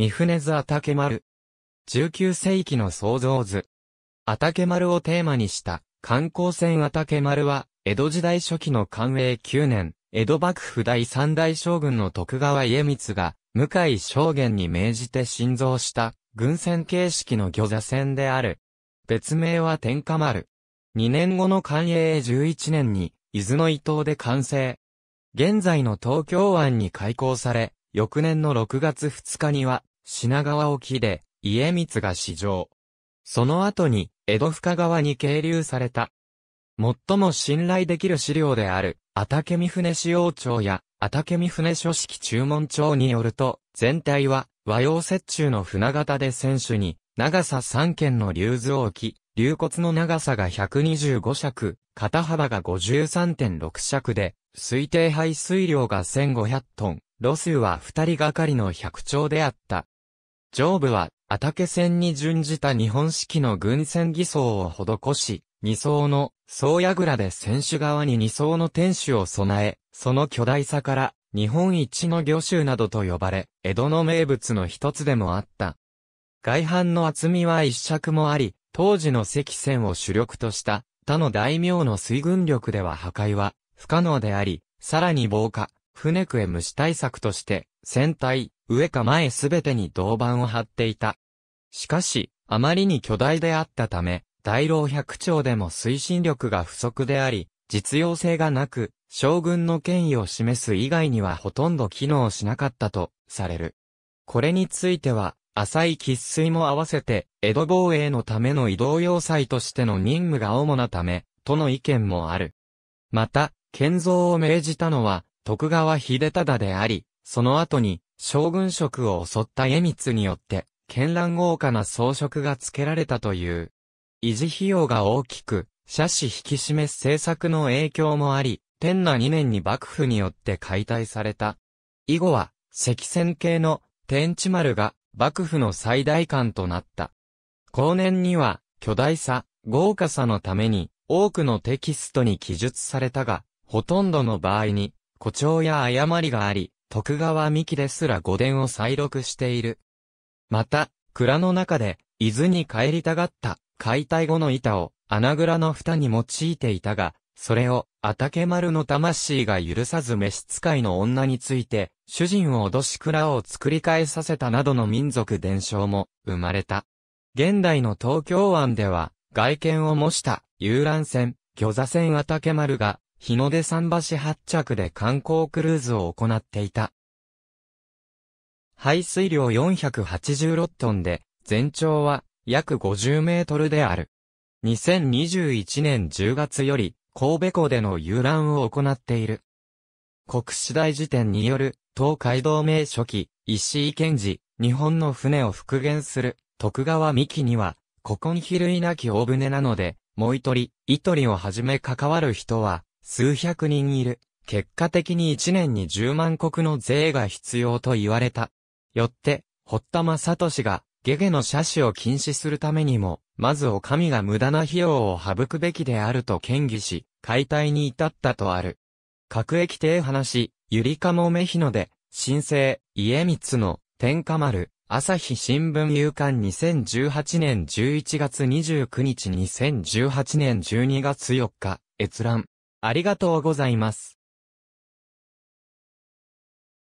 三船津あたけ丸。19世紀の創造図。あたけ丸をテーマにした観光船あたけ丸は、江戸時代初期の寛永9年、江戸幕府第三代将軍の徳川家光が、向井将軍に命じて新造した、軍船形式の魚座船である。別名は天下丸。2年後の寛永11年に、伊豆の伊東で完成。現在の東京湾に開港され、翌年の6月2日には、品川沖で、家光が死上。その後に、江戸深川に係留された。最も信頼できる資料である、け見船使用帳や、け見船書式注文帳によると、全体は、和洋折衷の船型で船首に、長さ3軒の竜図を置き、竜骨の長さが125尺、肩幅が53.6尺で、推定排水量が1500トン、ロスは二人がかりの百長であった。上部は、畑船戦に準じた日本式の軍船偽装を施し、二層の、宗矢倉で船首側に二層の天守を備え、その巨大さから、日本一の魚種などと呼ばれ、江戸の名物の一つでもあった。外反の厚みは一尺もあり、当時の赤線を主力とした他の大名の水軍力では破壊は不可能であり、さらに防火、船区へ虫対策として、船体、上か前すべてに銅板を張っていた。しかし、あまりに巨大であったため、大老百丁でも推進力が不足であり、実用性がなく、将軍の権威を示す以外にはほとんど機能しなかったと、される。これについては、浅い喫水も合わせて、江戸防衛のための移動要塞としての任務が主なため、との意見もある。また、建造を命じたのは、徳川秀忠であり、その後に将軍職を襲った江光によって、絢爛豪華な装飾が付けられたという。維持費用が大きく、斜視引き締め政策の影響もあり、天那2年に幕府によって解体された。以後は、赤線系の天地丸が幕府の最大官となった。後年には、巨大さ、豪華さのために、多くのテキストに記述されたが、ほとんどの場合に、誇張や誤りがあり、徳川三木ですら御殿を再録している。また、蔵の中で、伊豆に帰りたがった解体後の板を穴蔵の蓋に用いていたが、それを、あたけ丸の魂が許さず召使いの女について、主人を脅し蔵を作り替えさせたなどの民族伝承も生まれた。現代の東京湾では、外見を模した遊覧船、魚座船あたけ丸が日の出桟橋発着で観光クルーズを行っていた。排水量486トンで、全長は約50メートルである。2021年10月より、神戸湖での遊覧を行っている。国史大辞典による、東海道名初期、石井賢治、日本の船を復元する、徳川三木には、古今比類なき大船なので、もいとり、いとりをはじめ関わる人は、数百人いる。結果的に1年に10万国の税が必要と言われた。よって、堀田正俊が、ゲゲの車種を禁止するためにも、まずお上が無駄な費用を省くべきであると建議し、解体に至ったとある。各駅停話し、ゆりかもめひので、新生、家光の、天下丸、朝日新聞夕刊2018年11月29日2018年12月4日、閲覧。ありがとうございます。